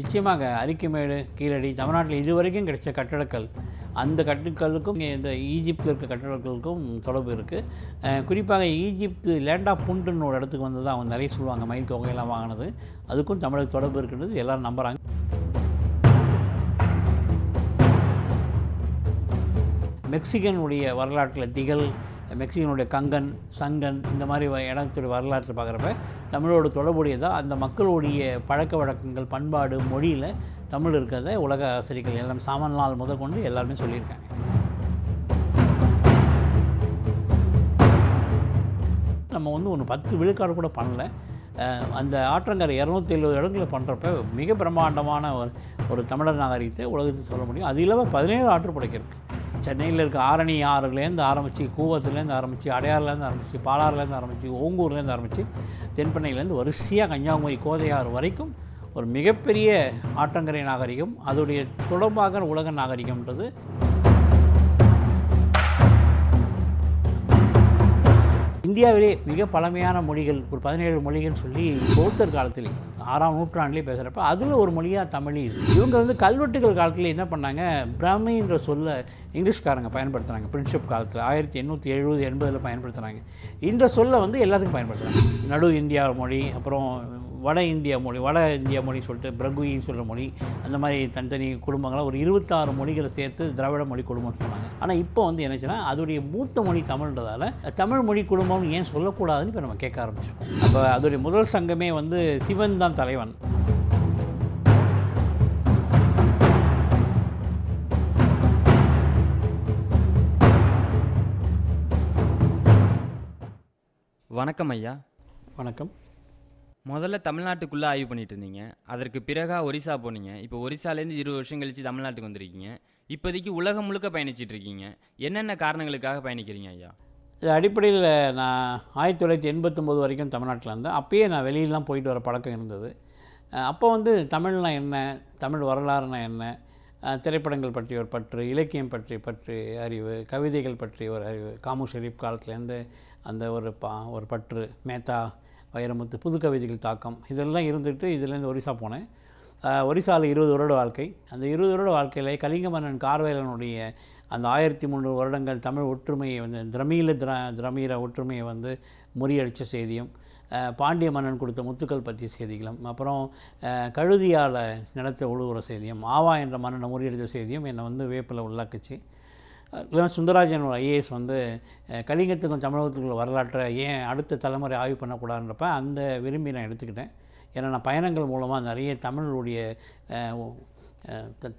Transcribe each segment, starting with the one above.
நிச்சயமாக அரிக்குமேடு கீழடி தமிழ்நாட்டில் இதுவரைக்கும் கிடைச்ச கட்டடக்கள் அந்த கட்டுக்களுக்கும் இந்த ஈஜிப்தில் இருக்க கட்டடக்களுக்கும் தொடர்பு இருக்குது குறிப்பாக ஈஜிப்து லேண்ட் ஆஃப் புண்டுன்னு ஒரு இடத்துக்கு வந்து தான் அவங்க நிறைய சொல்லுவாங்க மயில் தொகையெல்லாம் வாங்கினது அதுக்கும் தமிழுக்கு தொடர்பு இருக்குன்றது எல்லோரும் நம்புகிறாங்க மெக்சிகனுடைய வரலாற்றில் திகழ் மெக்சிகனுடைய கங்கன் சங்கன் இந்த மாதிரி இடத்துடைய வரலாற்றை பார்க்குறப்ப தமிழோடு தொடர்புடையதாக அந்த மக்களுடைய பழக்க வழக்கங்கள் பண்பாடு மொழியில் தமிழ் இருக்கிறத உலக ஆசிரியர்கள் எல்லாம் சாமன் நாள் முதல் கொண்டு எல்லாருமே சொல்லியிருக்காங்க நம்ம வந்து ஒன்று பத்து விழுக்காடு கூட பண்ணல அந்த ஆற்றங்கரை இரநூத்தி எழுபது இடங்களை பண்ணுறப்ப மிக பிரம்மாண்டமான ஒரு ஒரு தமிழர் நாகரிகத்தை உலகத்துக்கு சொல்ல முடியும் அது இல்லாமல் பதினேழு ஆற்றுப்படுக்கை இருக்குது சென்னையில் இருக்க ஆரணி ஆறுலேருந்து ஆரம்பித்து கூவத்துலேருந்து ஆரம்பித்து அடையாறுலேருந்து ஆரம்பித்து பாலாறுலேருந்து ஆரம்பித்து ஓங்கூர்லேருந்து ஆரம்பித்து தென்பண்ணையிலேருந்து வரிசையாக கன்னியாகுமரி கோதையாறு வரைக்கும் ஒரு மிகப்பெரிய ஆற்றங்கரை நாகரிகம் அதோடைய தொடர்பாக உலக நாகரிகம்ன்றது இந்தியாவிலே மிக பழமையான மொழிகள் ஒரு பதினேழு மொழிகள்னு சொல்லி பௌத்தர் காலத்திலே ஆறாம் நூற்றாண்டுலேயே பேசுகிறப்ப அதில் ஒரு மொழியாக தமிழ் இது இவங்க வந்து கல்வெட்டுகள் காலத்தில் என்ன பண்ணாங்க பிரமைன்ற சொல்ல இங்கிலீஷ்காரங்க பயன்படுத்துகிறாங்க பிரின்ஷிப் காலத்தில் ஆயிரத்தி எண்ணூற்றி எழுபது எண்பதில் பயன்படுத்துகிறாங்க இந்த சொல்லை வந்து எல்லாத்துக்கும் பயன்படுத்துகிறாங்க நடு இந்தியா மொழி அப்புறம் வட இந்திய மொழி வட இந்திய மொழி சொல்லிட்டு பிரகுயின்னு சொல்கிற மொழி அந்த மாதிரி தனித்தனி குடும்பங்களாக ஒரு இருபத்தாறு மொழிகளை சேர்த்து திராவிட மொழி குடும்பம்னு சொன்னாங்க ஆனால் இப்போ வந்து என்னச்சுன்னா அதோடைய மூத்த மொழி தமிழ்ன்றதால தமிழ் மொழி குடும்பம்னு ஏன் சொல்லக்கூடாதுன்னு இப்போ நம்ம கேட்க ஆரம்பிச்சிருக்கோம் அப்போ அதோடைய முதல் சங்கமே வந்து சிவன் தான் தலைவன் வணக்கம் ஐயா வணக்கம் முதல்ல தமிழ்நாட்டுக்குள்ளே ஆய்வு பண்ணிட்டு இருந்தீங்க அதற்கு பிறகா ஒரிசா போனீங்க இப்போ ஒரிசாலேருந்து இருபது வருஷம் கழித்து தமிழ்நாட்டுக்கு வந்திருக்கீங்க இப்போதைக்கு உலகம் முழுக்க பயணிச்சிட்டு இருக்கீங்க என்னென்ன காரணங்களுக்காக பயணிக்கிறீங்க ஐயா இது அடிப்படையில் நான் ஆயிரத்தி தொள்ளாயிரத்தி எண்பத்தொம்போது வரைக்கும் தமிழ்நாட்டில் இருந்தேன் அப்பயே நான் வெளியிலாம் போயிட்டு வர பழக்கம் இருந்தது அப்போ வந்து தமிழ்னா என்ன தமிழ் வரலாறுனா என்ன திரைப்படங்கள் பற்றி ஒரு பற்று இலக்கியம் பற்றி பற்றி அறிவு கவிதைகள் பற்றி ஒரு அறிவு காமு ஷெரீப் காலத்துலேருந்து அந்த ஒரு பா ஒரு பற்று மேத்தா வைரமுத்து புது கவிதைகள் தாக்கம் இதெல்லாம் இருந்துட்டு இதுலேருந்து ஒரிசா போனேன் ஒரிசாவில் இருபது வருட வாழ்க்கை அந்த இருபது வருட வாழ்க்கையில் கலிங்க மன்னன் கார்வேலனுடைய அந்த ஆயிரத்தி முந்நூறு வருடங்கள் தமிழ் ஒற்றுமையை வந்து திரமீல திர திரமீர ஒற்றுமையை வந்து முறியடித்த செய்தியும் பாண்டிய மன்னன் கொடுத்த முத்துக்கள் பற்றிய செய்திகளும் அப்புறம் கழுதியால் நடத்த உழுவுற செய்தியும் ஆவா என்ற மன்னனை முறியடித்த செய்தியும் என்னை வந்து வேப்பில் உள்ளாக்குச்சு இல்லைனா சுந்தராஜனோட ஐஏஎஸ் வந்து கலிங்கத்துக்கும் தமிழகத்துக்குள்ள வரலாற்றை ஏன் அடுத்த தலைமுறை ஆய்வு பண்ணக்கூடாதுன்றப்ப அந்த விரும்பி நான் எடுத்துக்கிட்டேன் ஏன்னா நான் பயணங்கள் மூலமாக நிறைய தமிழுடைய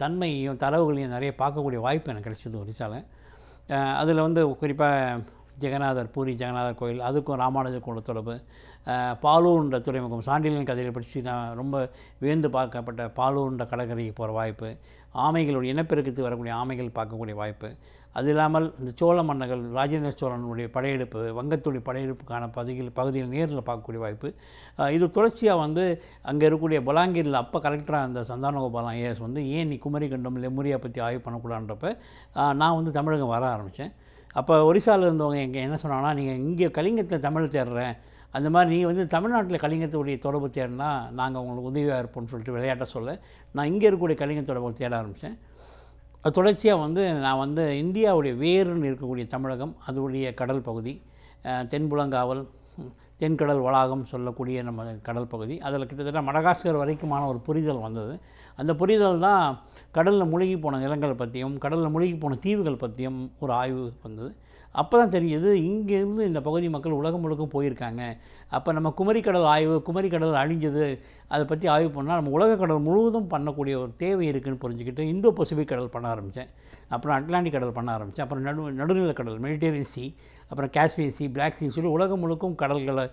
தன்மையும் தரவுகளையும் நிறைய பார்க்கக்கூடிய வாய்ப்பு எனக்கு கிடைச்சது ஒரிசால அதில் வந்து குறிப்பாக ஜெகநாதர் பூரி ஜெகநாதர் கோயில் அதுக்கும் ராமானுஜ உள்ள தொடர்பு பாலூன்ற துறைமுகம் சாண்டிலின் கதையை படித்து நான் ரொம்ப வியந்து பார்க்கப்பட்ட பாலூன்ற கடற்கரைக்கு போகிற வாய்ப்பு ஆமைகளுடைய இனப்பெருக்கத்துக்கு வரக்கூடிய ஆமைகள் பார்க்கக்கூடிய வாய்ப்பு அது இல்லாமல் இந்த சோழ மன்னர்கள் ராஜேந்திர சோழனுடைய படையெடுப்பு வங்கத்துடைய படையெடுப்புக்கான பகுதியில் பகுதியில் நேரில் பார்க்கக்கூடிய வாய்ப்பு இது தொடர்ச்சியாக வந்து அங்கே இருக்கக்கூடிய பலாங்கீரில் அப்போ கலெக்டராக இருந்த சந்தானகோபாலன் ஏஎஸ் வந்து ஏன் நீ குமரி கண்டம் லெமுரியா பற்றி ஆய்வு பண்ணக்கூடாதுன்றப்ப நான் வந்து தமிழகம் வர ஆரம்பித்தேன் அப்போ ஒரிசாவில் இருந்தவங்க எங்கே என்ன சொன்னாங்கன்னா நீங்கள் இங்கே கலிங்கத்தில் தமிழ் தேடுறேன் அந்த மாதிரி நீ வந்து தமிழ்நாட்டில் கலிங்கத்துடைய தொடர்பு தேடினா நாங்கள் உங்களுக்கு உதவியாக இருப்போம்னு சொல்லிட்டு விளையாட்ட சொல்ல நான் இங்கே இருக்கக்கூடிய கலிங்க தொடர்பு தேட ஆரம்பித்தேன் தொடர்ச்சியாக வந்து நான் வந்து இந்தியாவுடைய வேறுன்னு இருக்கக்கூடிய தமிழகம் அதனுடைய கடல் பகுதி தென்புலங்காவல் தென்கடல் வளாகம் சொல்லக்கூடிய நம்ம கடல் பகுதி அதில் கிட்டத்தட்ட மடகாஸ்கர் வரைக்குமான ஒரு புரிதல் வந்தது அந்த புரிதல் தான் கடலில் மூழ்கி போன நிலங்கள் பற்றியும் கடலில் மூழ்கி போன தீவுகள் பற்றியும் ஒரு ஆய்வு வந்தது அப்போ தான் தெரியுது இங்கேருந்து இந்த பகுதி மக்கள் உலகம் முழுக்கும் போயிருக்காங்க அப்போ நம்ம குமரிக்கடல் ஆய்வு குமரிக்கடல் அழிஞ்சது அதை பற்றி ஆய்வு பண்ணால் நம்ம உலக கடல் முழுவதும் பண்ணக்கூடிய ஒரு தேவை இருக்குதுன்னு புரிஞ்சுக்கிட்டு இந்தோ பசிபிக் கடல் பண்ண ஆரம்பித்தேன் அப்புறம் அட்லாண்டிக் கடல் பண்ண ஆரம்பித்தேன் அப்புறம் நடு நடுநிலக்கடல் கடல் மெடிடேரியன் சி அப்புறம் காஸ்பியன் சி பிளாக் சி சொல்லி உலகம் முழுக்கும் கடல்களை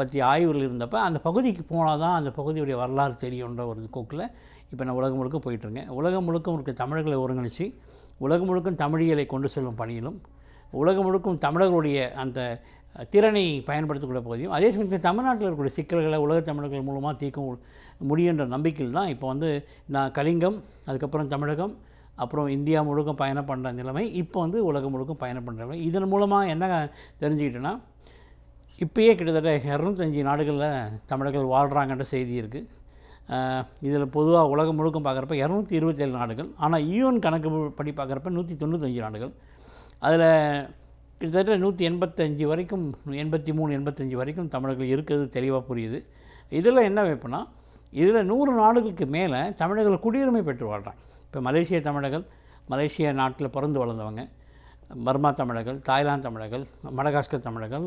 பற்றி ஆய்வுகள் இருந்தப்போ அந்த பகுதிக்கு போனால் தான் அந்த பகுதியுடைய வரலாறு தெரியுன்ற ஒரு கோக்கில் இப்போ நான் உலகம் முழுக்க போயிட்டுருங்க உலகம் முழுக்க இருக்க தமிழர்களை ஒருங்கிணைச்சி உலகம் முழுக்கும் தமிழியலை கொண்டு செல்லும் பணியிலும் உலகம் முழுக்கும் தமிழர்களுடைய அந்த திறனை பயன்படுத்தக்கூடிய பகுதியும் அதே சமயத்தில் தமிழ்நாட்டில் இருக்கக்கூடிய சிக்கல்களை உலக தமிழர்கள் மூலமாக தீர்க்க முடியுன்ற நம்பிக்கையில் தான் இப்போ வந்து நான் கலிங்கம் அதுக்கப்புறம் தமிழகம் அப்புறம் இந்தியா முழுக்க பயணம் பண்ணுற நிலைமை இப்போ வந்து உலகம் முழுக்க பயணம் பண்ணுற நிலைமை இதன் மூலமாக என்ன தெரிஞ்சுக்கிட்டேன்னா இப்போயே கிட்டத்தட்ட இரநூத்தஞ்சு நாடுகளில் தமிழர்கள் வாழ்கிறாங்கன்ற செய்தி இருக்குது இதில் பொதுவாக உலகம் முழுக்கம் பார்க்குறப்ப இரநூத்தி இருபத்தேழு நாடுகள் ஆனால் யூஎன் கணக்கு படி பார்க்குறப்ப நூற்றி தொண்ணூத்தஞ்சு நாடுகள் அதில் கிட்டத்தட்ட நூற்றி எண்பத்தஞ்சு வரைக்கும் எண்பத்தி மூணு எண்பத்தஞ்சு வரைக்கும் தமிழர்கள் இருக்கிறது தெளிவாக புரியுது இதில் என்ன வைப்புனா இதில் நூறு நாடுகளுக்கு மேலே தமிழர்கள் குடியுரிமை பெற்று வாழ்கிறாங்க இப்போ மலேசிய தமிழர்கள் மலேசிய நாட்டில் பிறந்து வளர்ந்தவங்க பர்மா தமிழர்கள் தாய்லாந்து தமிழர்கள் மடகாஸ்கர் தமிழர்கள்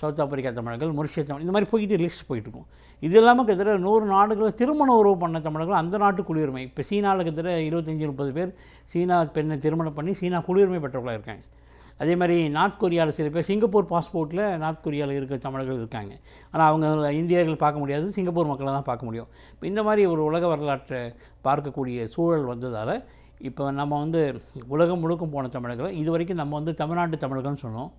சவுத் ஆப்பிரிக்கா தமிழர்கள் முர்ஷிய தமிழ் இந்த மாதிரி போய்கிட்டு லிஸ்ட் போயிட்டுருக்கோம் இது இல்லாமல் கிட்டத்தட்ட நூறு நாடுகளில் திருமண உறவு பண்ண தமிழர்கள் அந்த நாட்டு குடியுரிமை இப்போ சீனாவில் கிட்டத்தட்ட இருபத்தஞ்சி முப்பது பேர் சீனா பெண்ணை திருமணம் பண்ணி சீனா குடியுரிமை பெற்றவர்களாக இருக்காங்க அதே மாதிரி நார்த் கொரியாவில் சில பேர் சிங்கப்பூர் பாஸ்போர்ட்டில் நார்த் கொரியாவில் இருக்கிற தமிழர்கள் இருக்காங்க ஆனால் அவங்க இந்தியர்கள் பார்க்க முடியாது சிங்கப்பூர் மக்களை தான் பார்க்க முடியும் இந்த மாதிரி ஒரு உலக வரலாற்றை பார்க்கக்கூடிய சூழல் வந்ததால் இப்போ நம்ம வந்து உலகம் முழுக்கும் போன தமிழர்களை இது வரைக்கும் நம்ம வந்து தமிழ்நாட்டு தமிழர்கள்னு சொன்னோம்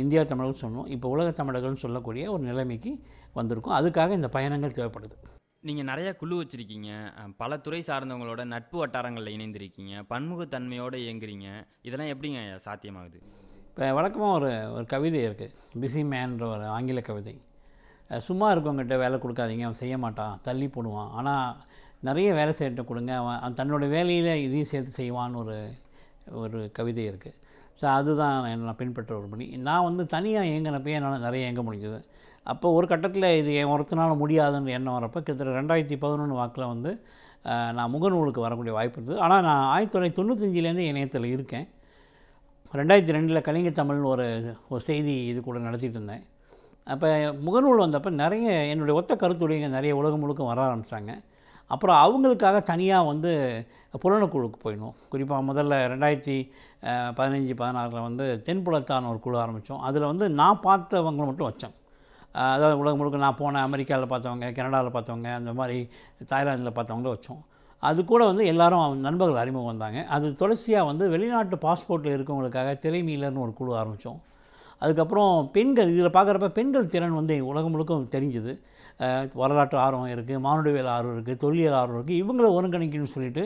இந்தியா தமிழர்கள் சொல்லணும் இப்போ உலக தமிழர்கள்னு சொல்லக்கூடிய ஒரு நிலைமைக்கு வந்திருக்கும் அதுக்காக இந்த பயணங்கள் தேவைப்படுது நீங்கள் நிறையா குழு வச்சுருக்கீங்க பல துறை சார்ந்தவங்களோட நட்பு வட்டாரங்களில் இணைந்திருக்கீங்க பன்முகத்தன்மையோடு இயங்குறீங்க இதெல்லாம் எப்படிங்க சாத்தியமாகுது இப்போ வழக்கமாக ஒரு ஒரு கவிதை இருக்குது பிஸி மேன்ற ஒரு ஆங்கில கவிதை சும்மா இருக்கவங்ககிட்ட வேலை கொடுக்காதீங்க அவன் செய்ய மாட்டான் தள்ளி போடுவான் ஆனால் நிறைய வேலை செய்யட்ட கொடுங்க அவன் தன்னோட வேலையில் இதையும் சேர்த்து செய்வான்னு ஒரு ஒரு கவிதை இருக்குது ஸோ அதுதான் நான் பின்பற்ற ஒரு பணி நான் வந்து தனியாக இயங்கினப்பே என்னால் நிறைய இயங்க முடிஞ்சது அப்போ ஒரு கட்டத்தில் இது என் ஒருத்தனால் முடியாதுன்னு எண்ணம் வரப்போ கிட்டத்தட்ட ரெண்டாயிரத்தி பதினொன்று வாக்கில் வந்து நான் முகநூலுக்கு வரக்கூடிய வாய்ப்பு இருந்தது ஆனால் நான் ஆயிரத்தி தொள்ளாயிரத்தி தொண்ணூத்தஞ்சிலேருந்து இணையத்தில் இருக்கேன் ரெண்டாயிரத்தி ரெண்டில் கலிங்க தமிழ்னு ஒரு ஒரு செய்தி இது கூட நடத்திட்டு இருந்தேன் அப்போ முகநூல் வந்தப்போ நிறைய என்னுடைய ஒத்த கருத்துடைய நிறைய உலகம் முழுக்க வர ஆரம்பித்தாங்க அப்புறம் அவங்களுக்காக தனியாக வந்து புலனக்குழுக்கு போயிடணும் குறிப்பாக முதல்ல ரெண்டாயிரத்தி பதினஞ்சு பதினாறில் வந்து தென்புலத்தான் ஒரு குழு ஆரம்பித்தோம் அதில் வந்து நான் பார்த்தவங்களை மட்டும் வச்சேன் அதாவது உலகம் முழுக்க நான் போனேன் அமெரிக்காவில் பார்த்தவங்க கனடாவில் பார்த்தவங்க அந்த மாதிரி தாய்லாந்தில் பார்த்தவங்களும் வச்சோம் அது கூட வந்து எல்லோரும் நண்பர்கள் அறிமுகம் வந்தாங்க அது தொடர்ச்சியாக வந்து வெளிநாட்டு பாஸ்போர்ட்டில் இருக்கவங்களுக்காக திரைமீலர்னு ஒரு குழு ஆரம்பித்தோம் அதுக்கப்புறம் பெண்கள் இதில் பார்க்குறப்ப பெண்கள் திறன் வந்து உலகம் முழுக்க தெரிஞ்சுது வரலாற்று ஆர்வம் இருக்குது மானுடவியல் ஆர்வம் இருக்குது தொல்லியல் ஆர்வம் இருக்குது இவங்கள ஒருங்கிணைக்கணும்னு சொல்லிட்டு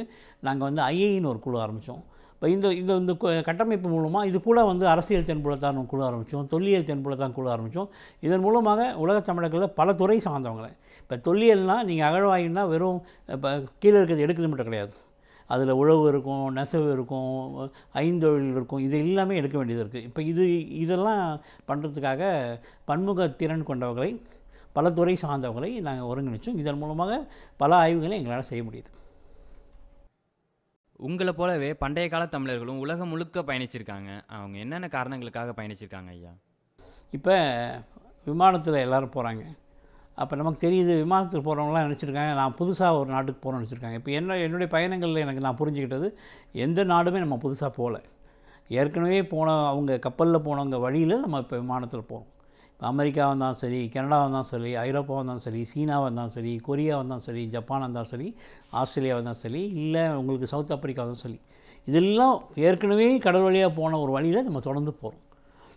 நாங்கள் வந்து ஐஏன்னு ஒரு குழு ஆரம்பித்தோம் இப்போ இந்த இந்த இந்த கட்டமைப்பு மூலமாக இது கூட வந்து அரசியல் தென்புலத்தான் குழு ஆரம்பித்தோம் தொல்லியல் தென்புலத்தான் குழு ஆரம்பித்தோம் இதன் மூலமாக உலக தமிழர்களில் பல துறை சார்ந்தவங்களை இப்போ தொல்லியல்னால் நீங்கள் அகழ்வாயின்னா வெறும் இப்போ கீழே இருக்கிறது எடுக்கிறது மட்டும் கிடையாது அதில் உழவு இருக்கும் நெசவு இருக்கும் ஐந்தொழில் இருக்கும் இது எல்லாமே எடுக்க வேண்டியது இருக்குது இப்போ இது இதெல்லாம் பண்ணுறதுக்காக பன்முக திறன் கொண்டவர்களை பல துறை சார்ந்தவர்களை நாங்கள் ஒருங்கிணைச்சோம் இதன் மூலமாக பல ஆய்வுகளை எங்களால் செய்ய முடியுது உங்களை போலவே பண்டைய கால தமிழர்களும் உலகம் முழுக்க பயணிச்சிருக்காங்க அவங்க என்னென்ன காரணங்களுக்காக பயணிச்சிருக்காங்க ஐயா இப்போ விமானத்தில் எல்லோரும் போகிறாங்க அப்போ நமக்கு தெரியுது விமானத்தில் போகிறவங்களாம் நினச்சிருக்காங்க நான் புதுசாக ஒரு நாட்டுக்கு போகிறோம்னு நினச்சிருக்காங்க இப்போ என்ன என்னுடைய பயணங்களில் எனக்கு நான் புரிஞ்சுக்கிட்டது எந்த நாடுமே நம்ம புதுசாக போகல ஏற்கனவே போன அவங்க கப்பலில் போனவங்க வழியில் நம்ம இப்போ விமானத்தில் போகிறோம் அமெரிக்காவாக இருந்தாலும் சரி கனடாவாக இருந்தாலும் சரி ஐரோப்பாவாக இருந்தாலும் சரி சீனாவாக இருந்தாலும் சரி கொரியாவாக வந்தாலும் சரி ஜப்பானாக இருந்தாலும் சரி ஆஸ்திரேலியாவாக இருந்தாலும் சரி இல்லை உங்களுக்கு சவுத் ஆப்பிரிக்காவாக இருந்தாலும் சரி இதெல்லாம் ஏற்கனவே கடல் வழியாக போன ஒரு வழியில் நம்ம தொடர்ந்து போகிறோம்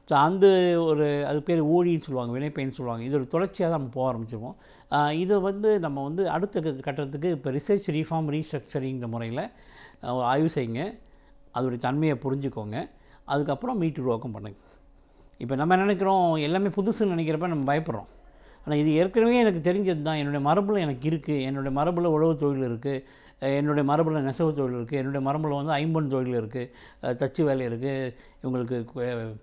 ஸோ அந்த ஒரு அது பேர் ஓடின்னு சொல்லுவாங்க வினைப்பயன்னு சொல்லுவாங்க இது ஒரு தொடர்ச்சியாக தான் நம்ம போக ஆரம்பிச்சிருவோம் இதை வந்து நம்ம வந்து அடுத்த கட்டத்துக்கு இப்போ ரிசர்ச் ரீஃபார்ம் ரீஸ்ட்ரக்சரிங்கிற முறையில் ஆய்வு செய்யுங்க அதோடைய தன்மையை புரிஞ்சுக்கோங்க அதுக்கப்புறம் மீட்டு உருவாக்கம் பண்ணுங்கள் இப்போ நம்ம நினைக்கிறோம் எல்லாமே புதுசுன்னு நினைக்கிறப்ப நம்ம பயப்படுறோம் ஆனால் இது ஏற்கனவே எனக்கு தெரிஞ்சது தான் என்னுடைய மரபில் எனக்கு இருக்குது என்னுடைய மரபில் உழவு தொழில் இருக்குது என்னுடைய மரபில் நெசவு தொழில் இருக்குது என்னுடைய மரபில் வந்து ஐம்பன் தொழில் இருக்குது தச்சு வேலை இருக்குது இவங்களுக்கு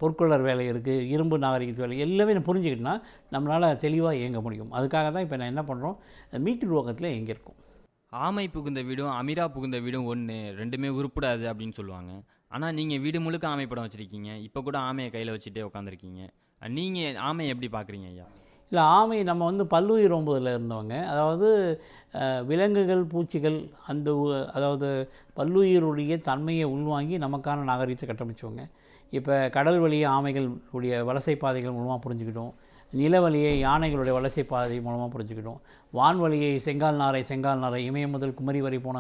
பொற்கொள்ளர் வேலை இருக்குது இரும்பு நாகரிகத்து வேலை எல்லாமே நான் புரிஞ்சுக்கிட்டேன்னா நம்மளால் தெளிவாக இயங்க முடியும் அதுக்காக தான் இப்போ நான் என்ன பண்ணுறோம் மீட்டு ரோகத்தில் இயங்கியிருக்கோம் ஆமை புகுந்த வீடும் அமீரா புகுந்த வீடும் ஒன்று ரெண்டுமே உருப்பிடாது அப்படின்னு சொல்லுவாங்க ஆனால் நீங்கள் வீடு முழுக்க ஆமை படம் வச்சுருக்கீங்க இப்போ கூட ஆமையை கையில் வச்சுட்டே உட்காந்துருக்கீங்க நீங்கள் ஆமையை எப்படி பார்க்குறீங்க ஐயா இல்லை ஆமை நம்ம வந்து பல்லுயிர் ஓம்புதில் இருந்தவங்க அதாவது விலங்குகள் பூச்சிகள் அந்த அதாவது பல்லுயிருடைய தன்மையை உள்வாங்கி நமக்கான நாகரீகத்தை கட்டமைச்சவங்க இப்போ கடல் வழியை ஆமைகளுடைய வலசை பாதைகள் மூலமாக புரிஞ்சுக்கிட்டோம் நிலவழியை யானைகளுடைய வலசை பாதை மூலமாக புரிஞ்சுக்கிட்டோம் வான்வழியை செங்கால் நாரை செங்கால் நாரை இமயம் முதல் குமரி வரை போன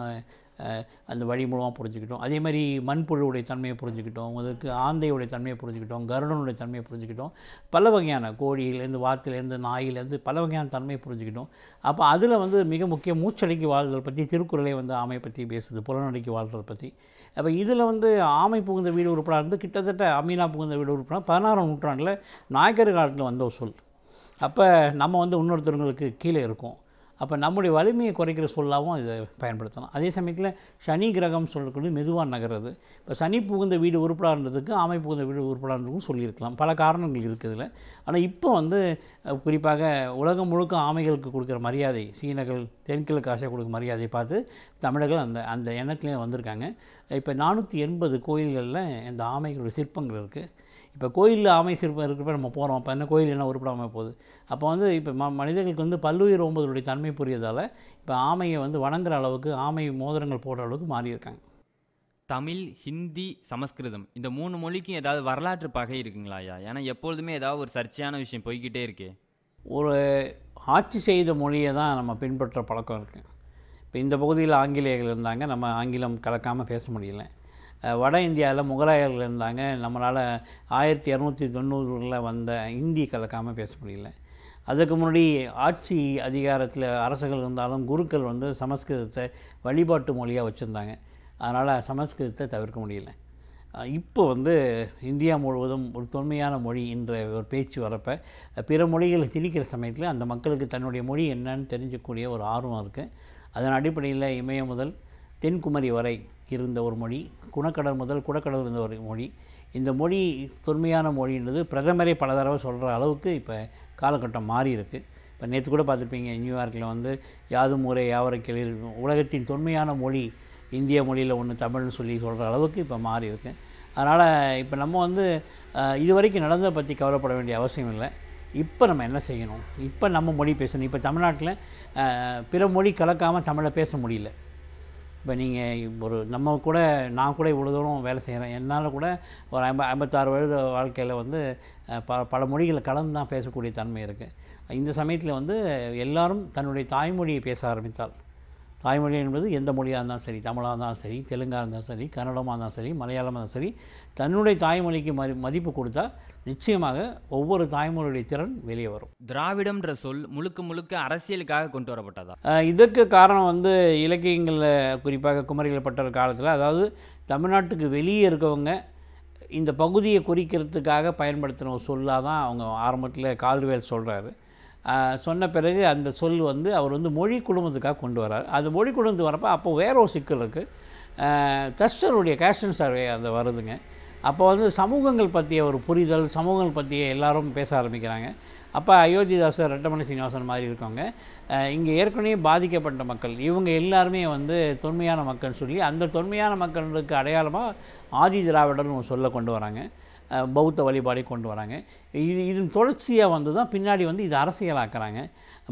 அந்த வழி மூலமாக புரிஞ்சுக்கிட்டோம் அதே மாதிரி மண்புழுவுடைய தன்மையை புரிஞ்சுக்கிட்டோம் அதற்கு ஆந்தையுடைய தன்மையை புரிஞ்சுக்கிட்டோம் கருடனுடைய தன்மையை புரிஞ்சுக்கிட்டோம் பல வகையான கோழியிலேருந்து வாத்திலேருந்து நாயிலேருந்து பல வகையான தன்மையை புரிஞ்சுக்கிட்டோம் அப்போ அதில் வந்து மிக முக்கிய மூச்சடைக்கு வாழ்தல் பற்றி திருக்குறளை வந்து ஆமை பற்றி பேசுது புலநடைக்கு வாழ்றதை பற்றி அப்போ இதில் வந்து ஆமை புகுந்த வீடு உறுப்பினர் இருந்து கிட்டத்தட்ட அமீனா புகுந்த வீடு உறுப்பினர் பதினாறாம் நூற்றாண்டில் நாயக்கர் காலத்தில் வந்த சொல் அப்போ நம்ம வந்து இன்னொருத்தவங்களுக்கு கீழே இருக்கோம் அப்போ நம்முடைய வலிமையை குறைக்கிற சொல்லாகவும் இதை பயன்படுத்தலாம் அதே சமயத்தில் சனி கிரகம் சொல்லக்கூடிய மெதுவாக நகர்றது இப்போ சனி புகுந்த வீடு உருப்படான்றதுக்கு ஆமை புகுந்த வீடு உருப்படான்றதுக்கும் சொல்லியிருக்கலாம் பல காரணங்கள் இருக்குதுல ஆனால் இப்போ வந்து குறிப்பாக உலகம் முழுக்க ஆமைகளுக்கு கொடுக்குற மரியாதை சீனர்கள் தென்கிழக்கு ஆசியா கொடுக்குற மரியாதையை பார்த்து தமிழர்கள் அந்த அந்த எண்ணத்துலேயும் வந்திருக்காங்க இப்போ நானூற்றி எண்பது கோயில்களில் இந்த ஆமைகளுடைய சிற்பங்கள் இருக்குது இப்போ கோயிலில் ஆமை சிற்பம் இருக்கிறப்ப நம்ம போகிறோம் அப்போ என்ன கோயில் என்ன உருப்படாமல் போகுது அப்போ வந்து இப்போ ம மனிதர்களுக்கு வந்து பல்லுயிர் ஓம்புதலுடைய தன்மை புரியதால் இப்போ ஆமையை வந்து வணங்குற அளவுக்கு ஆமை மோதிரங்கள் போடுற அளவுக்கு மாறியிருக்காங்க தமிழ் ஹிந்தி சமஸ்கிருதம் இந்த மூணு மொழிக்கும் ஏதாவது வரலாற்று பகை இருக்குங்களா ஐயா ஏன்னா எப்பொழுதுமே ஏதாவது ஒரு சர்ச்சையான விஷயம் போய்கிட்டே இருக்கே ஒரு ஆட்சி செய்த மொழியை தான் நம்ம பின்பற்ற பழக்கம் இருக்குது இப்போ இந்த பகுதியில் ஆங்கிலேயர்கள் இருந்தாங்க நம்ம ஆங்கிலம் கலக்காமல் பேச முடியல வட இந்தியாவில் முகலாயர்கள் இருந்தாங்க நம்மளால் ஆயிரத்தி இரநூத்தி தொண்ணூறுகளில் வந்த இந்தி கலக்காமல் பேச முடியல அதுக்கு முன்னாடி ஆட்சி அதிகாரத்தில் அரசுகள் இருந்தாலும் குருக்கள் வந்து சமஸ்கிருதத்தை வழிபாட்டு மொழியாக வச்சுருந்தாங்க அதனால் சமஸ்கிருதத்தை தவிர்க்க முடியல இப்போ வந்து இந்தியா முழுவதும் ஒரு தொன்மையான மொழி என்ற ஒரு பேச்சு வரப்போ பிற மொழிகளை திணிக்கிற சமயத்தில் அந்த மக்களுக்கு தன்னுடைய மொழி என்னன்னு தெரிஞ்சக்கூடிய ஒரு ஆர்வம் இருக்குது அதன் அடிப்படையில் இமயம் முதல் தென்குமரி வரை இருந்த ஒரு மொழி குணக்கடல் முதல் குடக்கடல் இருந்த ஒரு மொழி இந்த மொழி தொன்மையான மொழின்றது பிரதமரை பல தடவை சொல்கிற அளவுக்கு இப்போ காலகட்டம் மாறி இருக்குது இப்போ நேற்று கூட பார்த்துருப்பீங்க நியூயார்க்கில் வந்து யாதும் ஊரே யாவரக்கிளி உலகத்தின் தொன்மையான மொழி இந்திய மொழியில் ஒன்று தமிழ்னு சொல்லி சொல்கிற அளவுக்கு இப்போ மாறி இருக்குது அதனால் இப்போ நம்ம வந்து இது வரைக்கும் நடந்ததை பற்றி கவலைப்பட வேண்டிய அவசியம் இல்லை இப்போ நம்ம என்ன செய்யணும் இப்போ நம்ம மொழி பேசணும் இப்போ தமிழ்நாட்டில் பிற மொழி கலக்காமல் தமிழை பேச முடியல இப்போ நீங்கள் ஒரு நம்ம கூட நான் கூட இவ்வளோ தூரம் வேலை செய்கிறேன் என்னால் கூட ஒரு ஐம்ப ஐம்பத்தாறு வயது வாழ்க்கையில் வந்து ப பல மொழிகளை கலந்து தான் பேசக்கூடிய தன்மை இருக்குது இந்த சமயத்தில் வந்து எல்லாரும் தன்னுடைய தாய்மொழியை பேச ஆரம்பித்தால் தாய்மொழி என்பது எந்த மொழியாக இருந்தாலும் சரி தமிழாக இருந்தாலும் சரி தெலுங்காக இருந்தாலும் சரி கன்னடமாக இருந்தாலும் சரி மலையாளமாக இருந்தாலும் சரி தன்னுடைய தாய்மொழிக்கு மதி மதிப்பு கொடுத்தா நிச்சயமாக ஒவ்வொரு தாய்மொழியுடைய திறன் வெளியே வரும் திராவிடம்ன்ற சொல் முழுக்க முழுக்க அரசியலுக்காக கொண்டு வரப்பட்டதா இதற்கு காரணம் வந்து இலக்கியங்களில் குறிப்பாக குமரிகள் பட்டர் காலத்தில் அதாவது தமிழ்நாட்டுக்கு வெளியே இருக்கவங்க இந்த பகுதியை குறிக்கிறதுக்காக பயன்படுத்தின ஒரு சொல்லாக தான் அவங்க ஆரம்பத்தில் கால்வேல் சொல்கிறாரு சொன்ன பிறகு அந்த சொல் வந்து அவர் வந்து மொழி குடும்பத்துக்காக கொண்டு வரார் அது மொழி குடும்பத்துக்கு வரப்போ அப்போ வேற ஒரு சிக்கல் இருக்குது தர்ஷருடைய கேஷன் சர்வே அந்த வருதுங்க அப்போ வந்து சமூகங்கள் பற்றிய ஒரு புரிதல் சமூகங்கள் பற்றிய எல்லாரும் பேச ஆரம்பிக்கிறாங்க அப்போ அயோத்திதாசர் ரெட்டமணி சீனிவாசன் மாதிரி இருக்கவங்க இங்கே ஏற்கனவே பாதிக்கப்பட்ட மக்கள் இவங்க எல்லாருமே வந்து தொன்மையான மக்கள் சொல்லி அந்த தொன்மையான மக்களுக்கு அடையாளமாக ஆதி திராவிடர்னு சொல்ல கொண்டு வராங்க பௌத்த வழிபாடை கொண்டு வராங்க இது இதன் தொடர்ச்சியாக வந்து தான் பின்னாடி வந்து இது அரசியலாக்குறாங்க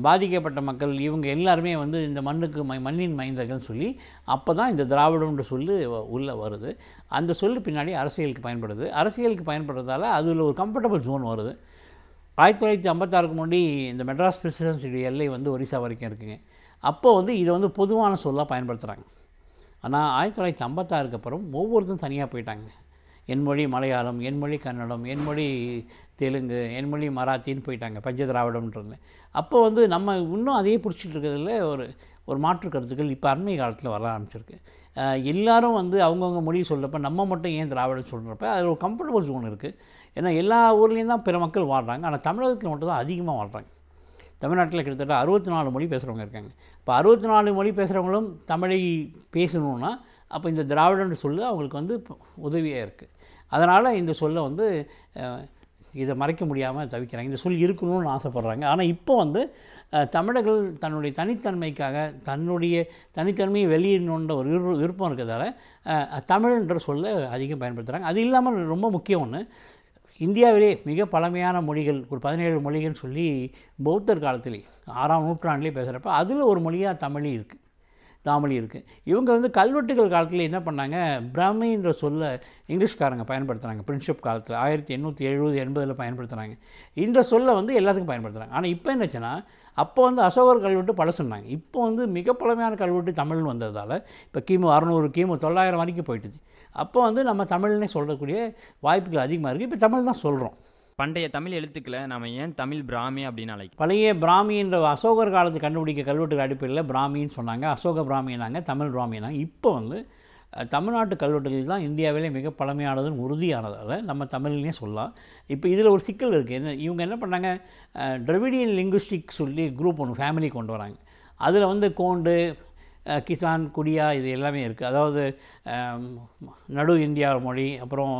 பாதிக்கப்பட்ட மக்கள் இவங்க எல்லாருமே வந்து இந்த மண்ணுக்கு மை மண்ணின் மைந்தர்கள் சொல்லி அப்போ தான் இந்த திராவிடம்ன்ற சொல்லு உள்ளே வருது அந்த சொல்லு பின்னாடி அரசியலுக்கு பயன்படுது அரசியலுக்கு பயன்படுறதால அதில் ஒரு கம்ஃபர்டபுள் ஜோன் வருது ஆயிரத்தி தொள்ளாயிரத்தி ஐம்பத்தாறுக்கு முன்னாடி இந்த மெட்ராஸ் பிரசிடென்சியுடைய எல்லை வந்து ஒரிசா வரைக்கும் இருக்குங்க அப்போ வந்து இதை வந்து பொதுவான சொல்லாக பயன்படுத்துகிறாங்க ஆனால் ஆயிரத்தி தொள்ளாயிரத்தி ஐம்பத்தாறுக்கு அப்புறம் ஒவ்வொருத்தரும் தனியாக போயிட்டாங்க என் மொழி மலையாளம் என் மொழி கன்னடம் என் மொழி தெலுங்கு என் மொழி மராத்தின்னு போயிட்டாங்க பஞ்ச திராவிடம்ன்றது அப்போ வந்து நம்ம இன்னும் அதையே பிடிச்சிட்டு இருக்கிறதுல ஒரு ஒரு மாற்று கருத்துக்கள் இப்போ அண்மை காலத்தில் வர ஆரம்பிச்சிருக்கு எல்லாரும் வந்து அவங்கவுங்க மொழி சொல்கிறப்ப நம்ம மட்டும் ஏன் திராவிடம் சொல்கிறப்ப அது ஒரு கம்ஃபர்டபுள் ஜோன் இருக்குது ஏன்னா எல்லா ஊர்லேயும் தான் பிற மக்கள் வாழ்கிறாங்க ஆனால் தமிழகத்தில் மட்டும் தான் அதிகமாக வாழ்கிறாங்க தமிழ்நாட்டில் கிட்டத்தட்ட அறுபத்தி நாலு மொழி பேசுகிறவங்க இருக்காங்க இப்போ அறுபத்தி நாலு மொழி பேசுகிறவங்களும் தமிழை பேசணுன்னா அப்போ இந்த திராவிடன்ற சொல்லு அவங்களுக்கு வந்து உதவியாக இருக்குது அதனால் இந்த சொல்லை வந்து இதை மறைக்க முடியாமல் தவிக்கிறாங்க இந்த சொல் இருக்கணும்னு ஆசைப்பட்றாங்க ஆனால் இப்போ வந்து தமிழர்கள் தன்னுடைய தனித்தன்மைக்காக தன்னுடைய தனித்தன்மையை வெளியிடணுன்ற ஒரு விருப்பம் இருக்கிறதால தமிழ்ன்ற சொல்ல அதிகம் பயன்படுத்துகிறாங்க அது இல்லாமல் ரொம்ப முக்கியம் ஒன்று இந்தியாவிலே மிக பழமையான மொழிகள் ஒரு பதினேழு மொழிகள்னு சொல்லி பௌத்தர் காலத்திலே ஆறாம் நூற்றாண்டிலே பேசுகிறப்ப அதில் ஒரு மொழியாக தமிழி இருக்குது தாமொழி இருக்குது இவங்க வந்து கல்வெட்டுகள் காலத்தில் என்ன பண்ணாங்க பிரம்மின்ற சொல்ல இங்கிலீஷ்காரங்க பயன்படுத்துகிறாங்க பிரின்ஷிப் காலத்தில் ஆயிரத்தி எண்ணூற்றி எழுபது எண்பதில் பயன்படுத்துகிறாங்க இந்த சொல்லை வந்து எல்லாத்துக்கும் பயன்படுத்துகிறாங்க ஆனால் இப்போ என்னச்சுன்னா அப்போ வந்து அசோகர் கல்வெட்டு பல சொன்னாங்க இப்போ வந்து மிக பழமையான கல்வெட்டு தமிழ்னு வந்ததால் இப்போ கிமு அறநூறு கிமு தொள்ளாயிரம் வரைக்கும் போயிட்டுது அப்போ வந்து நம்ம தமிழ்னே சொல்லக்கூடிய வாய்ப்புகள் அதிகமாக இருக்குது இப்போ தமிழ் தான் சொல்கிறோம் பண்டைய தமிழ் எழுத்துக்களை நாம் ஏன் தமிழ் பிராமி அப்படின்னு அழைக்கும் பழைய பிராமின்ற அசோகர் காலத்து கண்டுபிடிக்க கல்வெட்டு அடிப்படையில் பிராமின்னு சொன்னாங்க அசோக பிராமினாங்க தமிழ் பிராமினாங்க இப்போ வந்து தமிழ்நாட்டு கல்வெட்டுகள் தான் இந்தியாவிலே மிக பழமையானதுன்னு உறுதியானதால் நம்ம தமிழ்னே சொல்லலாம் இப்போ இதில் ஒரு சிக்கல் இருக்குது என்ன இவங்க என்ன பண்ணாங்க ட்ரெவிடியன் லிங்குஸ்டிக் சொல்லி குரூப் ஒன்று ஃபேமிலி கொண்டு வராங்க அதில் வந்து கோண்டு கிசான் குடியா இது எல்லாமே இருக்குது அதாவது நடு இந்தியா மொழி அப்புறம்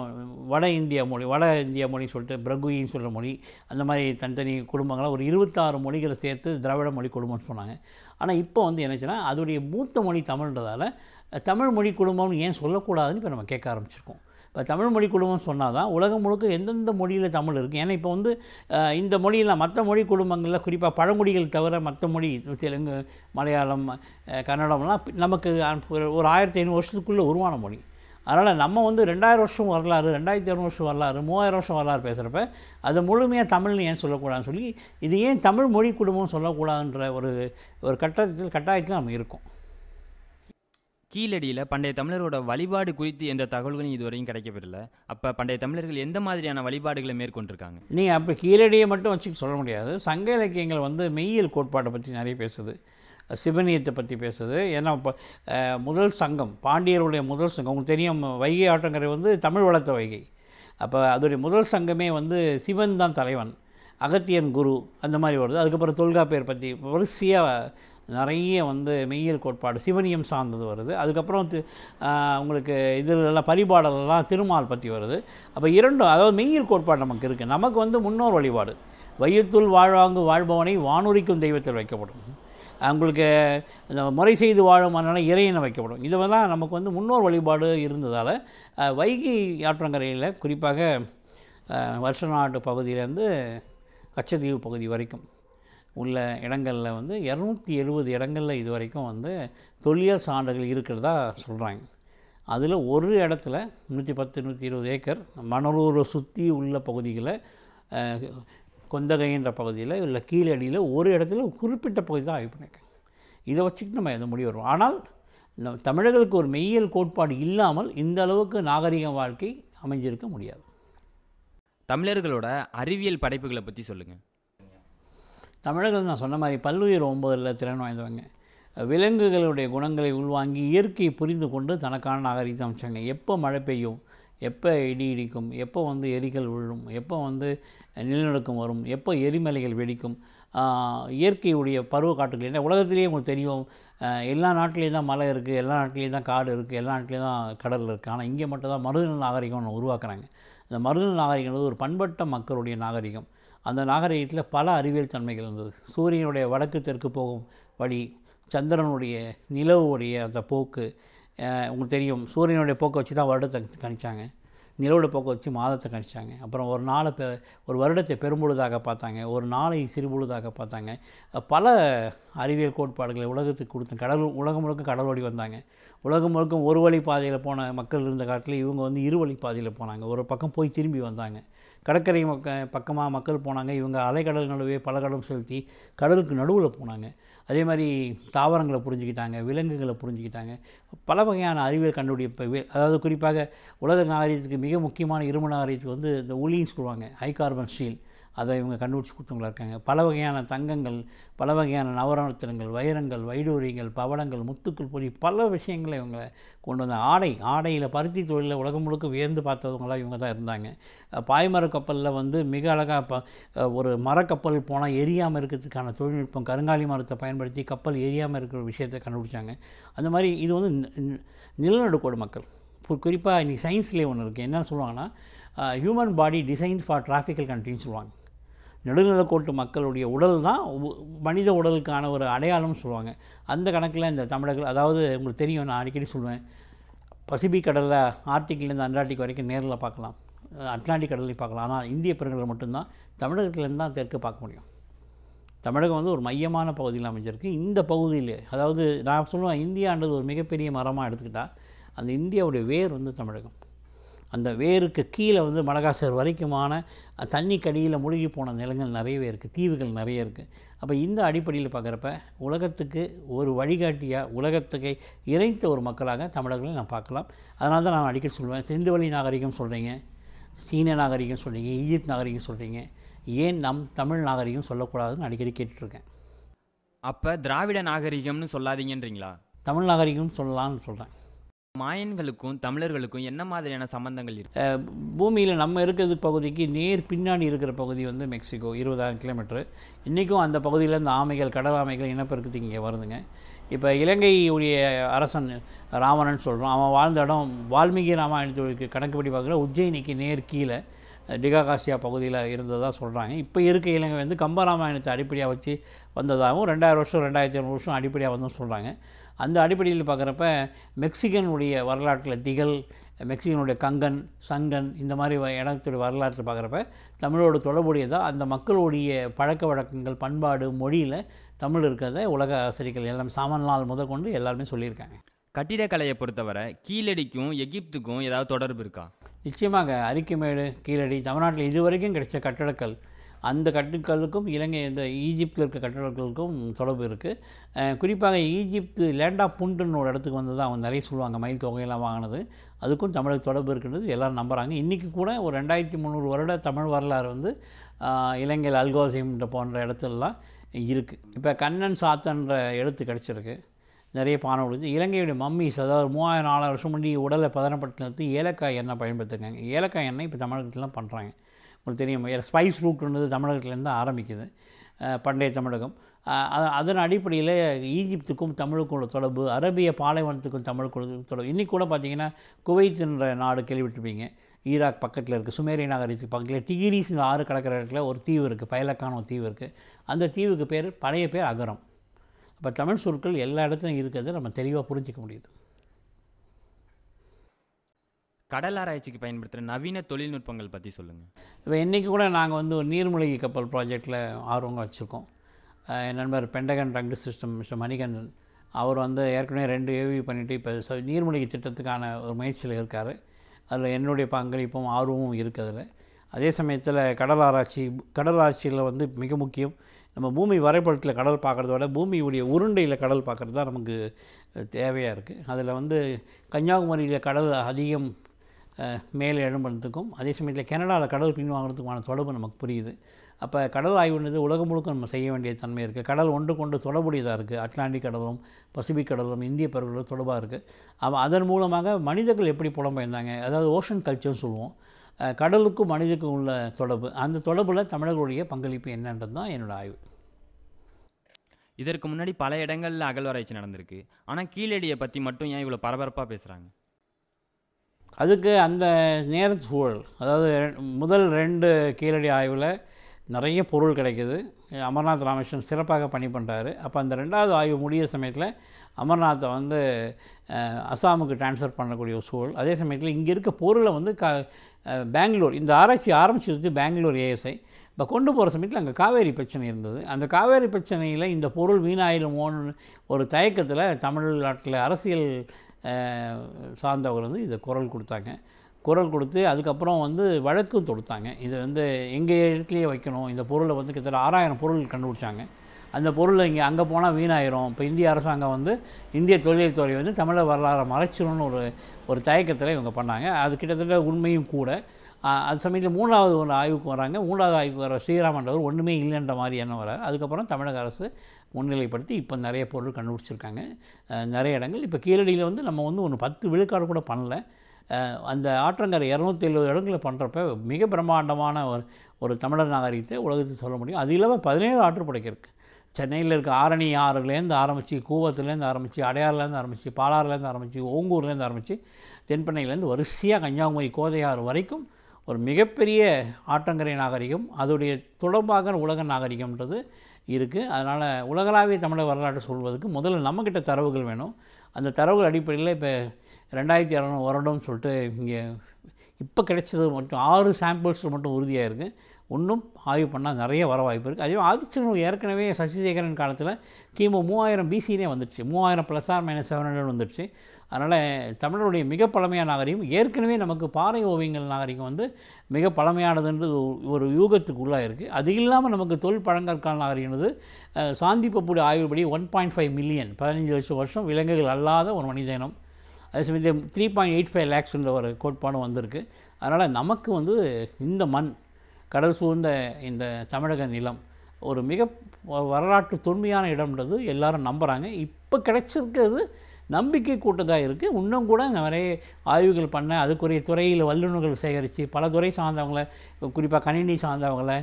வட இந்தியா மொழி வட இந்திய மொழின்னு சொல்லிட்டு பிரகுயின்னு சொல்கிற மொழி அந்த மாதிரி தனித்தனி குடும்பங்களாக ஒரு இருபத்தாறு மொழிகளை சேர்த்து திராவிட மொழி குடும்பம்னு சொன்னாங்க ஆனால் இப்போ வந்து என்னச்சுன்னா அதோடைய மூத்த மொழி தமிழ்ன்றதால் தமிழ் மொழி குடும்பம்னு ஏன் சொல்லக்கூடாதுன்னு இப்போ நம்ம கேட்க ஆரம்பிச்சிருக்கோம் இப்போ தமிழ் மொழி குழுமம் சொன்னால் தான் உலகம் முழுக்க எந்தெந்த மொழியில் தமிழ் இருக்குது ஏன்னா இப்போ வந்து இந்த மொழியில் மற்ற மொழி குடும்பங்களில் குறிப்பாக பழங்குடிகள் தவிர மற்ற மொழி தெலுங்கு மலையாளம் கன்னடம்லாம் நமக்கு ஒரு ஆயிரத்தி ஐநூறு வருஷத்துக்குள்ளே உருவான மொழி அதனால் நம்ம வந்து ரெண்டாயிரம் வருஷம் வரலாறு ரெண்டாயிரத்தி இரநூறு வருஷம் வரலாறு மூவாயிரம் வருஷம் வரலாறு பேசுகிறப்ப அது முழுமையாக தமிழ்னு ஏன் சொல்லக்கூடாதுன்னு சொல்லி இது ஏன் தமிழ் மொழி குடும்பம் சொல்லக்கூடாதுன்ற ஒரு ஒரு கட்டத்தில் கட்டாயத்தில் நம்ம இருக்கோம் கீழடியில் பண்டைய தமிழரோட வழிபாடு குறித்து எந்த தகவல்களும் இதுவரையும் கிடைக்கப்படல அப்போ பண்டைய தமிழர்கள் எந்த மாதிரியான வழிபாடுகளை மேற்கொண்டிருக்காங்க நீங்கள் அப்போ கீழடியை மட்டும் வச்சு சொல்ல முடியாது சங்க இலக்கியங்கள் வந்து மெய்யியல் கோட்பாட்டை பற்றி நிறைய பேசுது சிவனியத்தை பற்றி பேசுது ஏன்னா இப்போ முதல் சங்கம் பாண்டியருடைய முதல் சங்கம் உங்களுக்கு தெரியும் வைகை ஆட்டங்கரை வந்து தமிழ் வளர்த்த வைகை அப்போ அதோடைய முதல் சங்கமே வந்து சிவன் தான் தலைவன் அகத்தியன் குரு அந்த மாதிரி வருது அதுக்கப்புறம் தொல்காப்பியர் பற்றி வரிசையாக நிறைய வந்து மெய்யல் கோட்பாடு சிவனியம் சார்ந்தது வருது அதுக்கப்புறம் உங்களுக்கு இதிலெல்லாம் பரிபாடலெல்லாம் திருமால் பற்றி வருது அப்போ இரண்டும் அதாவது மெய்யல் கோட்பாடு நமக்கு இருக்குது நமக்கு வந்து முன்னோர் வழிபாடு வையத்துள் வாழ்வாங்கு வாழ்பவனை வானொலிக்கும் தெய்வத்தில் வைக்கப்படும் அவங்களுக்கு இந்த முறை செய்து வாழும் அதனால் இறையினை வைக்கப்படும் இதுவெல்லாம் நமக்கு வந்து முன்னோர் வழிபாடு இருந்ததால் வைகை ஆற்றங்கரையில் குறிப்பாக வருஷ நாட்டு பகுதியிலேருந்து கச்சதீவு பகுதி வரைக்கும் உள்ள இடங்களில் வந்து இரநூத்தி எழுபது இடங்களில் இது வரைக்கும் வந்து தொல்லியல் சான்றுகள் இருக்கிறதா சொல்கிறாங்க அதில் ஒரு இடத்துல நூற்றி பத்து நூற்றி இருபது ஏக்கர் மணலூரை சுற்றி உள்ள பகுதிகளில் கொந்தகைன்ற பகுதியில் உள்ள கீழடியில் ஒரு இடத்துல குறிப்பிட்ட பகுதி தான் ஆய்வு பண்ணியிருக்கேன் இதை வச்சுக்கிட்டு நம்ம எதுவும் முடிவு வரும் ஆனால் தமிழர்களுக்கு ஒரு மெய்யியல் கோட்பாடு இல்லாமல் இந்த அளவுக்கு நாகரிக வாழ்க்கை அமைஞ்சிருக்க முடியாது தமிழர்களோட அறிவியல் படைப்புகளை பற்றி சொல்லுங்கள் தமிழர்கள் நான் சொன்ன மாதிரி பல்லுயிர் ஒம்பதில் திறன் வாய்ந்தவங்க விலங்குகளுடைய குணங்களை உள்வாங்கி இயற்கையை புரிந்து கொண்டு தனக்கான நாகரிகத்தை அமைச்சாங்க எப்போ மழை பெய்யும் எப்போ இடி இடிக்கும் எப்போ வந்து எரிகள் விழும் எப்போ வந்து நிலநடுக்கம் வரும் எப்போ எரிமலைகள் வெடிக்கும் இயற்கையுடைய பருவ காட்டுகள் என்ன உலகத்திலேயே உங்களுக்கு தெரியும் எல்லா நாட்டிலையும் தான் மலை இருக்குது எல்லா நாட்டிலேயும் தான் காடு இருக்குது எல்லா நாட்லேயும் தான் கடல் இருக்குது ஆனால் இங்கே மட்டும் தான் மருதநல் நாகரிகம் ஒன்று உருவாக்குறாங்க இந்த மருதநல் நாகரிகம் ஒரு பண்பட்ட மக்களுடைய நாகரிகம் அந்த நாகரிகத்தில் பல அறிவியல் தன்மைகள் இருந்தது சூரியனுடைய வடக்கு தெற்கு போகும் வழி சந்திரனுடைய நிலவுடைய அந்த போக்கு உங்களுக்கு தெரியும் சூரியனுடைய போக்கை வச்சு தான் வருடத்தை கணித்தாங்க நிலவுடைய போக்கை வச்சு மாதத்தை கணித்தாங்க அப்புறம் ஒரு நாளை பெ ஒரு வருடத்தை பெரும்பொழுதாக பார்த்தாங்க ஒரு நாளை சிறுபொழுதாக பார்த்தாங்க பல அறிவியல் கோட்பாடுகளை உலகத்துக்கு கொடுத்த கடல் உலகம் முழுக்க கடல் ஓடி வந்தாங்க உலகம் முழுக்க ஒரு வழி பாதையில் போன மக்கள் இருந்த காலத்தில் இவங்க வந்து இரு வழி பாதையில் போனாங்க ஒரு பக்கம் போய் திரும்பி வந்தாங்க கடற்கரை மக்க பக்கமாக மக்கள் போனாங்க இவங்க அலைக்கடல் நடுவே பல கடலும் செலுத்தி கடலுக்கு நடுவில் போனாங்க அதே மாதிரி தாவரங்களை புரிஞ்சுக்கிட்டாங்க விலங்குகளை புரிஞ்சுக்கிட்டாங்க பல வகையான அறிவியல் கண்டுபிடிப்ப அதாவது குறிப்பாக உலக நாகரீகத்துக்கு மிக முக்கியமான இரும நாகரீகத்துக்கு வந்து இந்த ஒலின்னு சொல்லுவாங்க ஹை கார்பன் ஸ்டீல் அதை இவங்க கண்டுபிடிச்சி கொடுத்தவங்களா இருக்காங்க பல வகையான தங்கங்கள் பல வகையான நவரத்தினங்கள் வைரங்கள் வைடூரியங்கள் பவளங்கள் முத்துக்கள் போலி பல விஷயங்களை இவங்க கொண்டு வந்த ஆடை ஆடையில் பருத்தி தொழிலில் உலகம் முழுக்க வியந்து பார்த்தவங்களாம் இவங்க தான் இருந்தாங்க பாய்மர கப்பலில் வந்து மிக அழகாக ப ஒரு மரக்கப்பல் போனால் எரியாமல் இருக்கிறதுக்கான தொழில்நுட்பம் கருங்காலி மரத்தை பயன்படுத்தி கப்பல் எரியாமல் இருக்கிற விஷயத்தை கண்டுபிடிச்சாங்க அந்த மாதிரி இது வந்து நிலநடுக்கோடு மக்கள் இப்போ குறிப்பாக இன்றைக்கி சயின்ஸ்லேயே ஒன்று இருக்குது என்ன சொல்லுவாங்கன்னா human body design for tropical கண்ட்ரின்னு சொல்லுவாங்க நெடுநிலக்கோட்டு மக்களுடைய உடல் தான் மனித உடலுக்கான ஒரு அடையாளம்னு சொல்லுவாங்க அந்த கணக்கில் இந்த தமிழர்கள் அதாவது உங்களுக்கு தெரியும் நான் அடிக்கடி சொல்லுவேன் பசிபிக் கடலில் ஆர்டிக்லேருந்து அண்டார்டிக் வரைக்கும் நேரில் பார்க்கலாம் அட்லாண்டிக் கடலையும் பார்க்கலாம் ஆனால் இந்திய பெருங்கடல் மட்டும்தான் தமிழகத்துலேருந்து தான் தெற்கு பார்க்க முடியும் தமிழகம் வந்து ஒரு மையமான பகுதியில் அமைஞ்சிருக்கு இந்த பகுதியில் அதாவது நான் சொல்லுவேன் இந்தியான்றது ஒரு மிகப்பெரிய மரமாக எடுத்துக்கிட்டால் அந்த இந்தியாவுடைய வேர் வந்து தமிழகம் அந்த வேருக்கு கீழே வந்து மடகாசர் வரைக்குமான தண்ணி கடியில் முழுகி போன நிலங்கள் நிறையவே இருக்குது தீவுகள் நிறைய இருக்குது அப்போ இந்த அடிப்படையில் பார்க்குறப்ப உலகத்துக்கு ஒரு வழிகாட்டியாக உலகத்துக்கு இறைத்த ஒரு மக்களாக தமிழர்களை நான் பார்க்கலாம் அதனால தான் நான் அடிக்கடி சொல்லுவேன் செந்துவழி நாகரிகம் சொல்கிறீங்க சீன நாகரிகம் சொல்கிறீங்க ஈஜிப்த் நாகரிகம் சொல்கிறீங்க ஏன் நம் தமிழ் நாகரிகம் சொல்லக்கூடாதுன்னு அடிக்கடி கேட்டுட்ருக்கேன் அப்போ திராவிட நாகரிகம்னு சொல்லாதீங்கன்றீங்களா தமிழ் நாகரிகம் சொல்லலாம்னு சொல்கிறேன் மாயன்களுக்கும் தமிழர்களுக்கும் என்ன மாதிரியான சம்பந்தங்கள் இருக்கு பூமியில் நம்ம இருக்கிறது பகுதிக்கு நேர் பின்னாடி இருக்கிற பகுதி வந்து மெக்சிகோ இருபதாயிரம் கிலோமீட்டரு இன்றைக்கும் அந்த பகுதியில் இந்த ஆமைகள் கடல் ஆமைகள் இனப்பெருக்கத்துக்கு இங்கே வருதுங்க இப்போ இலங்கையுடைய அரசன் ராவணன் சொல்கிறோம் அவன் வாழ்ந்த இடம் வால்மீகி ராமாயணத்துக்கு கணக்குப்படி பார்க்குற உஜ்ஜயினிக்கு நேர் கீழே டிகாகாசியா பகுதியில் இருந்ததாக சொல்கிறாங்க இப்போ இருக்க இலங்கை வந்து கம்பராமாயணத்தை அடிப்படையாக வச்சு வந்ததாகவும் ரெண்டாயிரம் வருஷம் ரெண்டாயிரத்தி ஐநூறு வருஷம் அடிப்படையாக வந்து சொல்கிறாங்க அந்த அடிப்படையில் பார்க்குறப்ப மெக்சிகனுடைய வரலாற்றில் திகழ் மெக்சிகனுடைய கங்கன் சங்கன் இந்த மாதிரி இடத்துடைய வரலாற்றை பார்க்குறப்ப தமிழோட தொடர்புடையதாக அந்த மக்களுடைய பழக்க வழக்கங்கள் பண்பாடு மொழியில் தமிழ் இருக்கிறத உலக ஆசிரியர்கள் எல்லாம் சாமன்லால் கொண்டு எல்லாருமே சொல்லியிருக்காங்க கட்டிடக்கலையை பொறுத்தவரை கீழடிக்கும் எகிப்துக்கும் ஏதாவது தொடர்பு இருக்கா நிச்சயமாக அரிக்குமேடு கீழடி தமிழ்நாட்டில் இதுவரைக்கும் கிடைச்ச கட்டடக்கல் அந்த கட்டுக்களுக்கும் இலங்கை இந்த ஈஜிப்தில் இருக்க கட்டிடக்கலுக்கும் தொடர்பு இருக்குது குறிப்பாக ஈஜிப்து லேண்டா புண்டுன்னு ஒரு இடத்துக்கு வந்து தான் அவங்க நிறைய சொல்லுவாங்க மயில் தொகையெல்லாம் வாங்கினது அதுக்கும் தமிழுக்கு தொடர்பு இருக்கின்றது எல்லோரும் நம்புகிறாங்க இன்றைக்கி கூட ஒரு ரெண்டாயிரத்தி முந்நூறு வருட தமிழ் வரலாறு வந்து இலங்கையில் அல்கோசியம் போன்ற இடத்துலலாம் இருக்குது இப்போ கண்ணன் சாத்தன்ற எழுத்து கிடச்சிருக்கு நிறைய பானை விழுது இலங்கையுடைய மம்மிஸ் அதாவது மூவாயிரம் நாலாயிரம் வருஷம் முன்னாடி உடலை பதனப்படுத்தினது ஏலக்காய் எண்ணெய் பயன்படுத்துகிறாங்க ஏலக்காய் எண்ணெய் இப்போ தமிழகத்துலாம் பண்ணுறாங்க உங்களுக்கு தெரியும் ஸ்பைஸ் ரூட்ன்றது தமிழகத்துலேருந்து ஆரம்பிக்குது பண்டைய தமிழகம் அதன் அடிப்படையில் ஈஜிப்துக்கும் தமிழுக்கும் உள்ள தொடர்பு அரபிய பாலைவனத்துக்கும் தமிழுக்கும் தொடர்பு இன்றைக்கி கூட பார்த்திங்கன்னா குவைத்துன்ற நாடு கேள்விப்பட்டிருப்பீங்க ஈராக் பக்கத்தில் இருக்குது சுமேரிய நாகரிகத்துக்கு பக்கத்தில் டிகிரிஸ் ஆறு கடற்கிற இடத்துல ஒரு தீவு இருக்குது பயலக்கான ஒரு தீவு இருக்குது அந்த தீவுக்கு பேர் பழைய பேர் அகரம் இப்போ தமிழ் சொற்கள் எல்லா இடத்துலையும் இருக்கிறது நம்ம தெளிவாக புரிஞ்சிக்க முடியுது கடல் ஆராய்ச்சிக்கு பயன்படுத்துகிற நவீன தொழில்நுட்பங்கள் பற்றி சொல்லுங்கள் இப்போ இன்றைக்கி கூட நாங்கள் வந்து ஒரு நீர்மூழ்கி கப்பல் ப்ராஜெக்டில் ஆர்வங்க வச்சுருக்கோம் என் நண்பர் பெண்டகன் ரங்கு சிஸ்டம் மிஸ்டர் மணிகண்டன் அவர் வந்து ஏற்கனவே ரெண்டு ஏவி பண்ணிவிட்டு இப்போ நீர்மூழ்கி திட்டத்துக்கான ஒரு முயற்சியில் இருக்கார் அதில் என்னுடைய பங்களிப்பும் ஆர்வமும் இருக்குது அதே சமயத்தில் கடல் ஆராய்ச்சி கடல் ஆராய்ச்சியில் வந்து மிக முக்கியம் நம்ம பூமி வரைபடத்தில் கடல் பார்க்குறத விட பூமியுடைய உருண்டையில் கடல் பார்க்குறது தான் நமக்கு தேவையாக இருக்குது அதில் வந்து கன்னியாகுமரியில் கடல் அதிகம் மேலே எழும்புறதுக்கும் அதே சமயத்தில் கனடாவில் கடல் பின் வாங்குறதுக்குமான தொடர்பு நமக்கு புரியுது அப்போ கடல் ஆய்வுன்றது உலகம் முழுக்க நம்ம செய்ய வேண்டிய தன்மை இருக்குது கடல் ஒன்று கொண்டு தொடர்புடையதாக இருக்குது அட்லாண்டிக் கடலும் பசிபிக் கடலும் இந்திய பெருங்கடலும் தொடர்பாக இருக்குது அவன் அதன் மூலமாக மனிதர்கள் எப்படி புலம்பெயர்ந்தாங்க அதாவது ஓஷன் கல்ச்சர்னு சொல்லுவோம் கடலுக்கும் மனிதக்கும் உள்ள தொடர்பு அந்த தொடர்பில் தமிழர்களுடைய பங்களிப்பு என்னன்றது தான் என்னோடய ஆய்வு இதற்கு முன்னாடி பல இடங்களில் அகழ்வாராய்ச்சி நடந்திருக்கு ஆனால் கீழடியை பற்றி மட்டும் ஏன் இவ்வளோ பரபரப்பாக பேசுகிறாங்க அதுக்கு அந்த நேர சூழல் அதாவது முதல் ரெண்டு கீழடி ஆய்வில் நிறைய பொருள் கிடைக்கிது அமர்நாத் ராமேஸ்வரன் சிறப்பாக பணி பண்ணுறாரு அப்போ அந்த ரெண்டாவது ஆய்வு முடிய சமயத்தில் அமர்நாத்தை வந்து அஸ்ஸாமுக்கு டிரான்ஸ்ஃபர் பண்ணக்கூடிய ஒரு சூழல் அதே சமயத்தில் இங்கே இருக்க பொருளை வந்து கா பெங்களூர் இந்த ஆராய்ச்சி ஆரம்பிச்சது பெங்களூர் ஏஎஸ்ஐ இப்போ கொண்டு போகிற சமயத்தில் அங்கே காவேரி பிரச்சனை இருந்தது அந்த காவேரி பிரச்சனையில் இந்த பொருள் வீணாயிருமோன்னு ஒரு தயக்கத்தில் தமிழ்நாட்டில் அரசியல் சார்ந்தவர்கள் வந்து இதை குரல் கொடுத்தாங்க குரல் கொடுத்து அதுக்கப்புறம் வந்து வழக்கும் தொடுத்தாங்க இதை வந்து எங்கள் இடத்துலையே வைக்கணும் இந்த பொருளை வந்து கிட்டத்தட்ட ஆறாயிரம் பொருள் கண்டுபிடிச்சாங்க அந்த பொருள் இங்கே அங்கே போனால் வீணாயிரும் இப்போ இந்திய அரசாங்கம் வந்து இந்திய தொழில்துறை வந்து தமிழக வரலாறை மறைச்சிடணும்னு ஒரு ஒரு தயக்கத்தில் இவங்க பண்ணாங்க அது கிட்டத்தட்ட உண்மையும் கூட அது சமயத்தில் மூணாவது ஒரு ஆய்வுக்கு வராங்க மூணாவது ஆய்வுக்கு வர ஸ்ரீராமன்றவர் ஒன்றுமே இல்லைன்ற மாதிரி என்ன வராது அதுக்கப்புறம் தமிழக அரசு முன்னிலைப்படுத்தி இப்போ நிறைய பொருள் கண்டுபிடிச்சிருக்காங்க நிறைய இடங்கள் இப்போ கீழடியில் வந்து நம்ம வந்து ஒன்று பத்து விழுக்காடு கூட பண்ணல அந்த ஆற்றங்கரை இரநூத்தி எழுபது இடங்களில் பண்ணுறப்ப மிக பிரம்மாண்டமான ஒரு ஒரு தமிழர் நாகரிகத்தை உலகத்தில் சொல்ல முடியும் அது இல்லாமல் பதினேழு படைக்க இருக்குது சென்னையில் இருக்க ஆரணி ஆறுலேருந்து ஆரம்பித்து கூவத்துலேருந்து ஆரம்பித்து அடையாறுலேருந்து ஆரம்பித்து பாலாறுலேருந்து ஆரம்பித்து ஓங்கூர்லேருந்து ஆரம்பித்து தென்பண்ணையிலேருந்து வரிசையாக கன்னியாகுமரி கோதையாறு வரைக்கும் ஒரு மிகப்பெரிய ஆற்றங்கரை நாகரிகம் அதோடைய தொடர்பாக உலக நாகரிகம்ன்றது இருக்குது அதனால் உலகளாவிய தமிழக வரலாற்று சொல்வதற்கு முதல்ல நம்மக்கிட்ட தரவுகள் வேணும் அந்த தரவுகள் அடிப்படையில் இப்போ ரெண்டாயிரத்தி இரநூறு வருடம்னு சொல்லிட்டு இங்கே இப்போ கிடைச்சது மட்டும் ஆறு சாம்பிள்ஸில் மட்டும் உறுதியாக இருக்குது ஒன்றும் ஆய்வு பண்ணால் நிறைய வர வாய்ப்பு இருக்குது அதே ஆதித்ய ஏற்கனவே சசிசேகரன் காலத்தில் கிமு மூவாயிரம் பிசினே வந்துடுச்சு மூவாயிரம் plus or minus seven hundred வந்துடுச்சு அதனால் தமிழருடைய மிக பழமையான நாகரிகம் ஏற்கனவே நமக்கு பாறை ஓவியங்கள் நாகரிகம் வந்து மிக பழமையானதுன்றது ஒரு யூகத்துக்கு உள்ளாக இருக்குது அது இல்லாமல் நமக்கு தொல் பழங்கற்கால நாகரிகம்னது சாந்திப்பப்புடி ஆய்வுபடி ஒன் பாயிண்ட் ஃபைவ் மில்லியன் பதினஞ்சு லட்சம் வருஷம் விலங்குகள் அல்லாத ஒரு மனிதனம் அதே சமயத்தில் த்ரீ பாயிண்ட் எயிட் ஃபைவ் லேக்ஸுன்ற ஒரு கோட்பாடும் வந்திருக்கு அதனால் நமக்கு வந்து இந்த மண் கடல் சூழ்ந்த இந்த தமிழக நிலம் ஒரு மிக வரலாற்று தொன்மையான இடம்ன்றது எல்லோரும் நம்புகிறாங்க இப்போ கிடைச்சிருக்கிறது நம்பிக்கை கூட்டதாக இருக்குது இன்னும் கூட நிறைய ஆய்வுகள் பண்ண அதுக்குரிய துறையில் வல்லுநர்கள் சேகரித்து பல துறை சார்ந்தவங்களை குறிப்பாக கணினி சார்ந்தவங்களை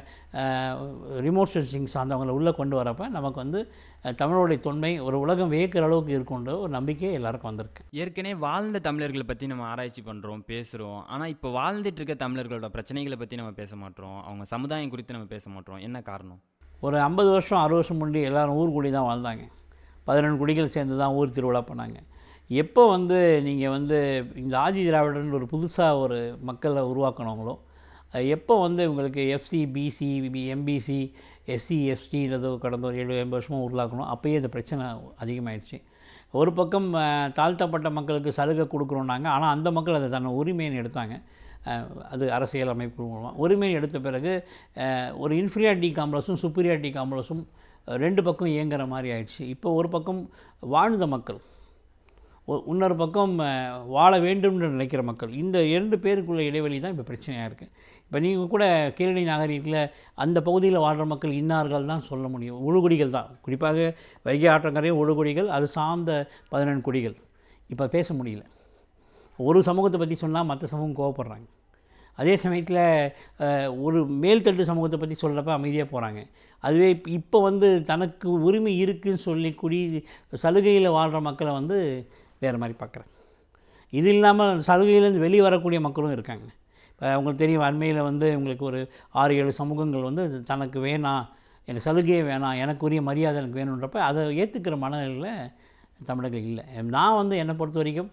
ரிமோட் சென்சிங் சார்ந்தவங்களை உள்ளே கொண்டு வரப்போ நமக்கு வந்து தமிழோடைய தொன்மை ஒரு உலகம் வியக்கிற அளவுக்கு இருக்குன்ற ஒரு நம்பிக்கை எல்லாருக்கும் வந்திருக்கு ஏற்கனவே வாழ்ந்த தமிழர்களை பற்றி நம்ம ஆராய்ச்சி பண்ணுறோம் பேசுகிறோம் ஆனால் இப்போ வாழ்ந்துட்டு இருக்க தமிழர்களோட பிரச்சனைகளை பற்றி நம்ம பேச மாட்டோம் அவங்க சமுதாயம் குறித்து நம்ம பேச மாட்டோம் என்ன காரணம் ஒரு ஐம்பது வருஷம் அறுபது வருஷம் முன்னாடி எல்லோரும் ஊர் கூடி தான் வாழ்ந்தாங்க பதினொன்று குடிகள் சேர்ந்து தான் ஊர் திருவிழா பண்ணாங்க எப்போ வந்து நீங்கள் வந்து இந்த ஆதி திராவிடர்னு ஒரு புதுசாக ஒரு மக்களை உருவாக்கினவங்களோ எப்போ வந்து உங்களுக்கு எஃப்சி பிசி எம்பிசி எஸ்சி எஸ்டின்றது கடந்த ஒரு ஏழு எண்பது வருஷமாக உருவாக்கணும் அப்போயே இந்த பிரச்சனை அதிகமாகிடுச்சு ஒரு பக்கம் தாழ்த்தப்பட்ட மக்களுக்கு சலுகை கொடுக்குறோன்னாங்க ஆனால் அந்த மக்கள் அதை தன்னை உரிமைன்னு எடுத்தாங்க அது அரசியல் அமைப்பு மூலமாக உரிமையை எடுத்த பிறகு ஒரு இன்ஃபீரியாரிட்டி காம்ப்ளஸும் சுப்பீரியாரிட்டி காம்ப்ளஸும் ரெண்டு பக்கம் இயங்குகிற மாதிரி ஆயிடுச்சு இப்போ ஒரு பக்கம் வாழ்ந்த மக்கள் இன்னொரு பக்கம் வாழ வேண்டும்னு நினைக்கிற மக்கள் இந்த இரண்டு பேருக்குள்ள இடைவெளி தான் இப்போ பிரச்சனையாக இருக்குது இப்போ நீங்கள் கூட கீழடி நாகரிகத்தில் அந்த பகுதியில் வாழ்கிற மக்கள் இன்னார்கள் தான் சொல்ல முடியும் உழுகுடிகள் தான் குறிப்பாக வைகை ஆற்றங்கரையும் உழுகுடிகள் அது சார்ந்த பதினெண்டு குடிகள் இப்போ பேச முடியல ஒரு சமூகத்தை பற்றி சொன்னால் மற்ற சமூகம் கோவப்படுறாங்க அதே சமயத்தில் ஒரு மேல்தட்டு சமூகத்தை பற்றி சொல்கிறப்ப அமைதியாக போகிறாங்க அதுவே இப்போ வந்து தனக்கு உரிமை இருக்குதுன்னு சொல்லி குடி சலுகையில் வாழ்கிற மக்களை வந்து வேறு மாதிரி பார்க்குறேன் இது இல்லாமல் சலுகையிலேருந்து வெளியே வரக்கூடிய மக்களும் இருக்காங்க இப்போ அவங்களுக்கு தெரியும் அண்மையில் வந்து உங்களுக்கு ஒரு ஆறு ஏழு சமூகங்கள் வந்து தனக்கு வேணாம் எனக்கு சலுகையே வேணாம் எனக்கு உரிய மரியாதை எனக்கு வேணுன்றப்ப அதை ஏற்றுக்கிற மனநிலையில் தமிழர்கள் இல்லை நான் வந்து என்னை பொறுத்த வரைக்கும்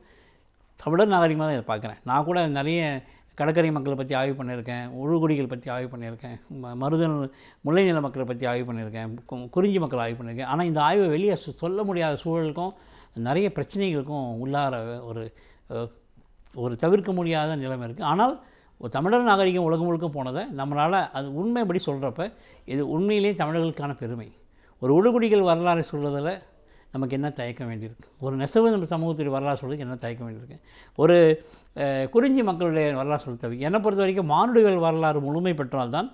தமிழர் நாகரிகமாக தான் இதை பார்க்குறேன் நான் கூட நிறைய கடற்கரை மக்களை பற்றி ஆய்வு பண்ணியிருக்கேன் உழுகுடிகள் பற்றி ஆய்வு பண்ணியிருக்கேன் மருதன் முல்லைநில மக்களை பற்றி ஆய்வு பண்ணியிருக்கேன் குறிஞ்சி மக்களை ஆய்வு பண்ணியிருக்கேன் ஆனால் இந்த ஆய்வை வெளியே சொல்ல முடியாத சூழலுக்கும் நிறைய பிரச்சனைகளுக்கும் உள்ளார ஒரு ஒரு தவிர்க்க முடியாத நிலைமை இருக்குது ஆனால் தமிழர் நாகரிகம் உலகம் முழுக்க போனதை நம்மளால் அது உண்மைப்படி சொல்கிறப்ப இது உண்மையிலேயே தமிழர்களுக்கான பெருமை ஒரு உழுகுடிகள் வரலாறு சொல்கிறதில் நமக்கு என்ன தயக்க வேண்டியிருக்கு ஒரு நெசவு நம்ம சமூகத்துடைய வரலாறு சொல்றதுக்கு என்ன தயக்க வேண்டியிருக்கு ஒரு குறிஞ்சி மக்களுடைய வரலாறு சொல்ல தேவை என்னை பொறுத்த வரைக்கும் மானுடிகள் வரலாறு முழுமை பெற்றால்தான்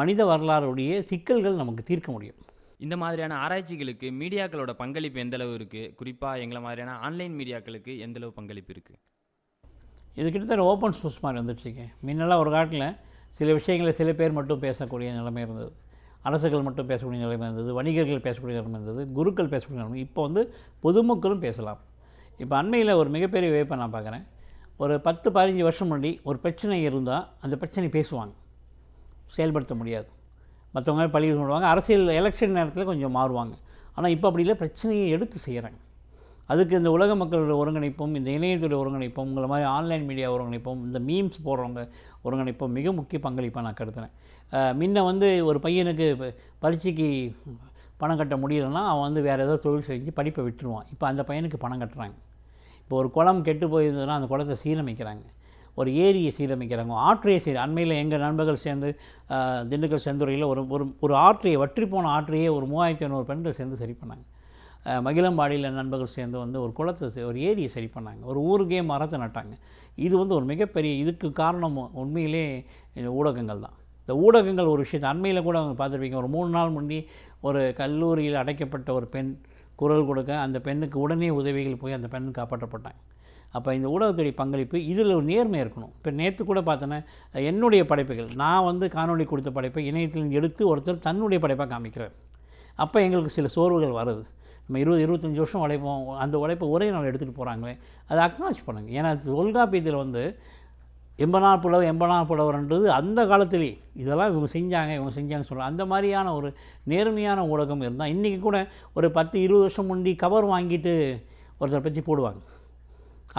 மனித வரலாறுடைய சிக்கல்கள் நமக்கு தீர்க்க முடியும் இந்த மாதிரியான ஆராய்ச்சிகளுக்கு மீடியாக்களோட பங்களிப்பு எந்தளவு இருக்குது குறிப்பாக எங்களை மாதிரியான ஆன்லைன் மீடியாக்களுக்கு எந்தளவு பங்களிப்பு இருக்குது இது கிட்டத்தட்ட ஓப்பன் சோர்ஸ் மாதிரி வந்துட்டுருக்கேன் முன்னெல்லாம் ஒரு காட்டில் சில விஷயங்களை சில பேர் மட்டும் பேசக்கூடிய நிலைமை இருந்தது அரசுகள் மட்டும் பேசக்கூடிய நிலைமை இருந்தது வணிகர்கள் பேசக்கூடிய நிலைமை இருந்தது குருக்கள் பேசக்கூடிய நிலைமை இப்போ வந்து பொதுமக்களும் பேசலாம் இப்போ அண்மையில் ஒரு மிகப்பெரிய வேப்பை நான் பார்க்குறேன் ஒரு பத்து பதினஞ்சு வருஷம் முன்னாடி ஒரு பிரச்சனை இருந்தால் அந்த பிரச்சனை பேசுவாங்க செயல்படுத்த முடியாது மற்றவங்க பழி சொல்லுவாங்க அரசியல் எலெக்ஷன் நேரத்தில் கொஞ்சம் மாறுவாங்க ஆனால் இப்போ அப்படி இல்லை பிரச்சனையை எடுத்து செய்கிறாங்க அதுக்கு இந்த உலக மக்களோட ஒருங்கிணைப்பும் இந்த இணையத்துறை ஒருங்கிணைப்பும் உங்களை மாதிரி ஆன்லைன் மீடியா ஒருங்கிணைப்பும் இந்த மீம்ஸ் போடுறவங்க ஒருங்கிணைப்பும் மிக முக்கிய பங்களிப்பாக நான் கருதுகிறேன் முன்ன வந்து ஒரு பையனுக்கு பரீட்சைக்கு பணம் கட்ட முடியலன்னா அவன் வந்து வேறு ஏதோ தொழில் செஞ்சு படிப்பை விட்டுருவான் இப்போ அந்த பையனுக்கு பணம் கட்டுறாங்க இப்போ ஒரு குளம் கெட்டு போயிருந்ததுன்னா அந்த குளத்தை சீரமைக்கிறாங்க ஒரு ஏரியை சீரமைக்கிறாங்க ஆற்றையை சீர் அண்மையில் எங்கள் நண்பர்கள் சேர்ந்து திண்டுக்கல் செந்துறையில் ஒரு ஒரு ஒரு ஆற்றையை வற்றி போன ஆற்றையே ஒரு மூவாயிரத்தி ஐநூறு பெண்கள் சேர்ந்து சரி பண்ணாங்க மகிழம்பாடியில் நண்பர்கள் சேர்ந்து வந்து ஒரு குளத்தை ஒரு ஏரியை சரி பண்ணாங்க ஒரு ஊருக்கே மரத்தை நட்டாங்க இது வந்து ஒரு மிகப்பெரிய இதுக்கு காரணம் உண்மையிலே ஊடகங்கள் தான் இந்த ஊடகங்கள் ஒரு விஷயத்தை அண்மையில் கூட அவங்க பார்த்துருப்பீங்க ஒரு மூணு நாள் முன்னே ஒரு கல்லூரியில் அடைக்கப்பட்ட ஒரு பெண் குரல் கொடுக்க அந்த பெண்ணுக்கு உடனே உதவிகள் போய் அந்த பெண் காப்பாற்றப்பட்டாங்க அப்போ இந்த ஊடகத்துடைய பங்களிப்பு இதில் ஒரு நேர்மை இருக்கணும் இப்போ நேற்று கூட பார்த்தோன்னா என்னுடைய படைப்புகள் நான் வந்து காணொலி கொடுத்த படைப்பை இணையத்தில் எடுத்து ஒருத்தர் தன்னுடைய படைப்பாக காமிக்கிறார் அப்போ எங்களுக்கு சில சோர்வுகள் வருது நம்ம இருபது இருபத்தஞ்சி வருஷம் உழைப்போம் அந்த உழைப்பை ஒரே நாள் எடுத்துகிட்டு போகிறாங்களே அதை அக்னாலஜ் பண்ணுங்கள் ஏன்னா தொல்காப்பியத்தில் வந்து எம்பனார் புலவர் எம்பனா புலவர்ன்றது அந்த காலத்திலே இதெல்லாம் இவங்க செஞ்சாங்க இவங்க செஞ்சாங்க சொல்ல அந்த மாதிரியான ஒரு நேர்மையான ஊடகம் இருந்தால் இன்றைக்கி கூட ஒரு பத்து இருபது வருஷம் முண்டி கவர் வாங்கிட்டு ஒருத்தர் பற்றி போடுவாங்க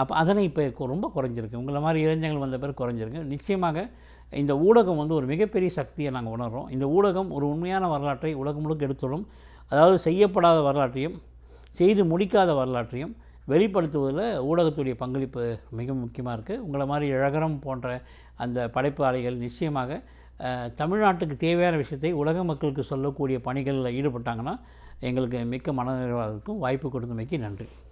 அப்போ அதனை இப்போ ரொம்ப குறைஞ்சிருக்கு உங்களை மாதிரி இளைஞர்கள் வந்த பேர் குறைஞ்சிருக்கு நிச்சயமாக இந்த ஊடகம் வந்து ஒரு மிகப்பெரிய சக்தியை நாங்கள் உணர்கிறோம் இந்த ஊடகம் ஒரு உண்மையான வரலாற்றை உலகம் முழுக்க எடுத்துடும் அதாவது செய்யப்படாத வரலாற்றையும் செய்து முடிக்காத வரலாற்றையும் வெளிப்படுத்துவதில் ஊடகத்துடைய பங்களிப்பு மிக முக்கியமாக இருக்குது உங்களை மாதிரி இழகரம் போன்ற அந்த படைப்பு ஆலைகள் நிச்சயமாக தமிழ்நாட்டுக்கு தேவையான விஷயத்தை உலக மக்களுக்கு சொல்லக்கூடிய பணிகளில் ஈடுபட்டாங்கன்னா எங்களுக்கு மிக்க மனநிறைவாக இருக்கும் வாய்ப்பு கொடுத்தமைக்கு நன்றி